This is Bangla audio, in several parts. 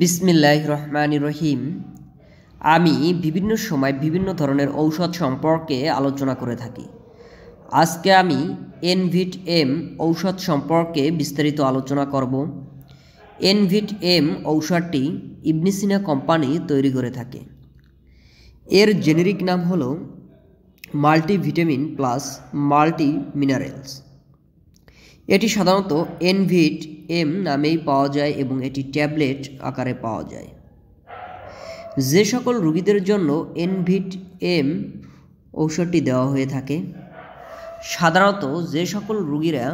বিসমিল্লাহ রহমান রহিম আমি বিভিন্ন সময় বিভিন্ন ধরনের ঔষধ সম্পর্কে আলোচনা করে থাকি আজকে আমি এনভিট এম ঔষধ সম্পর্কে বিস্তারিত আলোচনা করব এনভিট এম ঔষধটি ইবনিসিনা কোম্পানি তৈরি করে থাকে এর জেনেরিক নাম হলো মাল্টিভিটামিন প্লাস মাল্টি মিনারেলস এটি সাধারণত এনভিট এম নামেই পাওয়া যায় এবং এটি ট্যাবলেট আকারে পাওয়া যায় যে সকল রুগীদের জন্য এনভিট এম ঔষধটি দেওয়া হয়ে থাকে সাধারণত যে সকল রুগীরা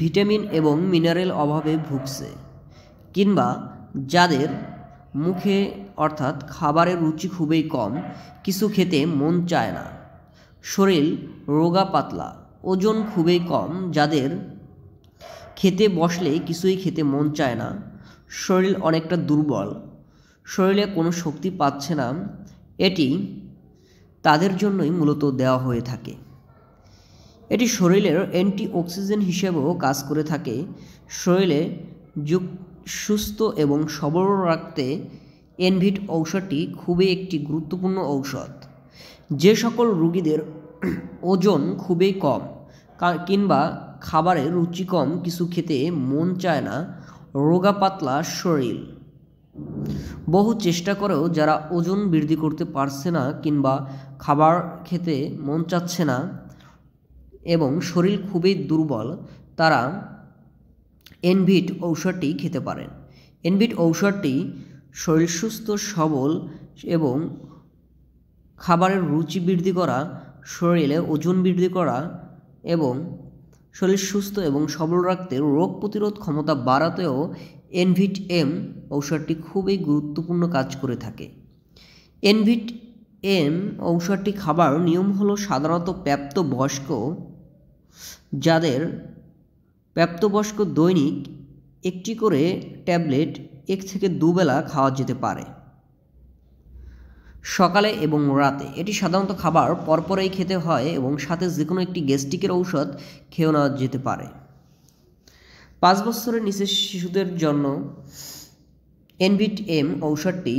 ভিটামিন এবং মিনারেল অভাবে ভুগছে কিংবা যাদের মুখে অর্থাৎ খাবারের রুচি খুবই কম কিছু খেতে মন চায় না শরীর রোগা পাতলা ওজন খুবই কম যাদের খেতে বসলে কিছুই খেতে মন চায় না শরীর অনেকটা দুর্বল শরীরে কোনো শক্তি পাচ্ছে না এটি তাদের জন্যই মূলত দেওয়া হয়ে থাকে এটি শরীরের অ্যান্টি অক্সিজেন হিসেবেও কাজ করে থাকে শরীরে যুগ সুস্থ এবং সবল রাখতে এনভিট ঔষধটি খুবই একটি গুরুত্বপূর্ণ ঔষধ যে সকল রুগীদের ওজন খুবই কম কিংবা খাবারে রুচিকম কিছু খেতে মন চায় না রোগা পাতলা শরীর বহু চেষ্টা করেও যারা ওজন বৃদ্ধি করতে পারছে না কিংবা খাবার খেতে মন চাচ্ছে না এবং শরীর খুবই দুর্বল তারা এনভিট ঔষধটি খেতে পারেন এনভিট ঔষধটি শরীর সুস্থ সবল এবং খাবারের রুচি বৃদ্ধি করা শরীরে ওজন বৃদ্ধি করা এবং শরীর সুস্থ এবং সবল রাখতে রোগ প্রতিরোধ ক্ষমতা বাড়াতেও এনভিট এম ঔষধটি খুবই গুরুত্বপূর্ণ কাজ করে থাকে এনভিট এম ঔষধটি খাবার নিয়ম হল সাধারণত প্রাপ্তবয়স্ক যাদের প্রাপ্তবয়স্ক দৈনিক একটি করে ট্যাবলেট এক থেকে দুবেলা খাওয়া যেতে পারে সকালে এবং রাতে এটি সাধারণত খাবার পরপরেই খেতে হয় এবং সাথে যে কোনো একটি গ্যাস্ট্রিকের ঔষধ খেয়ে নেওয়া যেতে পারে পাঁচ বছরের নিচে শিশুদের জন্য এনভিট এম ঔষধটি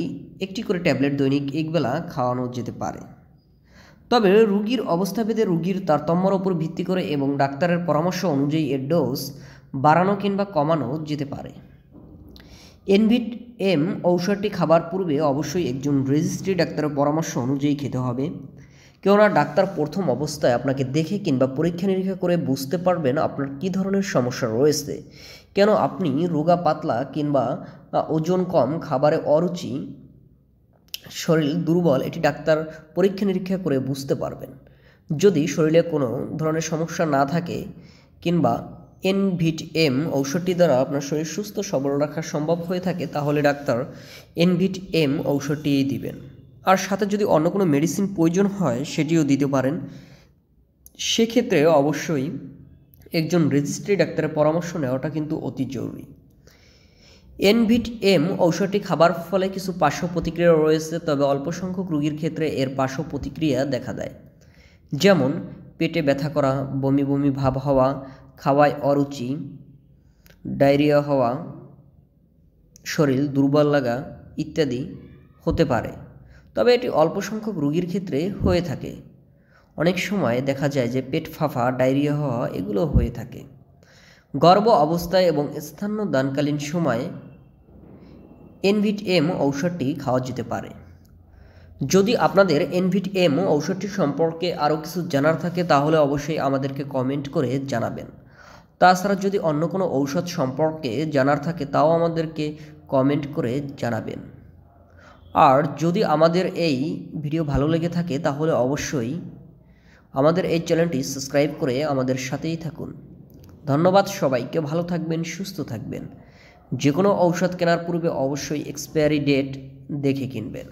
একটি করে ট্যাবলেট দৈনিক একবেলা খাওয়ানো যেতে পারে তবে রুগীর অবস্থাভেদে রুগীর তারতম্যর ওপর ভিত্তি করে এবং ডাক্তারের পরামর্শ অনুযায়ী এর ডোজ বাড়ানো কিংবা কমানো যেতে পারে এনভিট এম ঔষধটি খাবার পূর্বে অবশ্যই একজন রেজিস্ট্রি ডাক্তারের পরামর্শ অনুযায়ী খেতে হবে কেননা ডাক্তার প্রথম অবস্থায় আপনাকে দেখে কিংবা পরীক্ষা নিরীক্ষা করে বুঝতে পারবেন আপনার কী ধরনের সমস্যা রয়েছে কেন আপনি রোগা পাতলা কিংবা ওজন কম খাবারে অরুচি শরীর দুর্বল এটি ডাক্তার পরীক্ষা নিরীক্ষা করে বুঝতে পারবেন যদি শরীরে কোনো ধরনের সমস্যা না থাকে কিংবা এনভিট এম ঔষধটি দ্বারা আপনার শরীর সুস্থ সবল রাখা সম্ভব হয়ে থাকে তাহলে ডাক্তার এনভিট এম ঔষধটিই দিবেন আর সাথে যদি অন্য কোনো মেডিসিন প্রয়োজন হয় সেটিও দিতে পারেন সেক্ষেত্রে অবশ্যই একজন রেজিস্ট্রি ডাক্তারের পরামর্শ নেওয়াটা কিন্তু অতি জরুরি এনভিট এম ঔষধটি খাবার ফলে কিছু পার্শ্ব প্রতিক্রিয়া রয়েছে তবে অল্প সংখ্যক রুগীর ক্ষেত্রে এর পার্শ্ব প্রতিক্রিয়া দেখা দেয় যেমন পেটে ব্যথা করা বমি বমি ভাব হওয়া খাওয়ায় অরুচি ডায়রিয়া হওয়া শরীর দুর্বল লাগা ইত্যাদি হতে পারে তবে এটি অল্প সংখ্যক রুগীর ক্ষেত্রে হয়ে থাকে অনেক সময় দেখা যায় যে পেট ফাঁফা ডায়রিয়া হওয়া এগুলো হয়ে থাকে গর্ব অবস্থায় এবং স্থান্য দানকালীন সময়ে এনভিট এম ঔষধটি খাওয়া যেতে পারে যদি আপনাদের এনভিট এম ঔষধটি সম্পর্কে আরও কিছু জানার থাকে তাহলে অবশ্যই আমাদেরকে কমেন্ট করে জানাবেন তাছাড়া যদি অন্য কোনো ঔষধ সম্পর্কে জানার থাকে তাও আমাদেরকে কমেন্ট করে জানাবেন আর যদি আমাদের এই ভিডিও ভালো লেগে থাকে তাহলে অবশ্যই আমাদের এই চ্যানেলটি সাবস্ক্রাইব করে আমাদের সাথেই থাকুন ধন্যবাদ সবাইকে ভালো থাকবেন সুস্থ থাকবেন যে কোনো ঔষধ কেনার পূর্বে অবশ্যই এক্সপায়ারি ডেট দেখে কিনবেন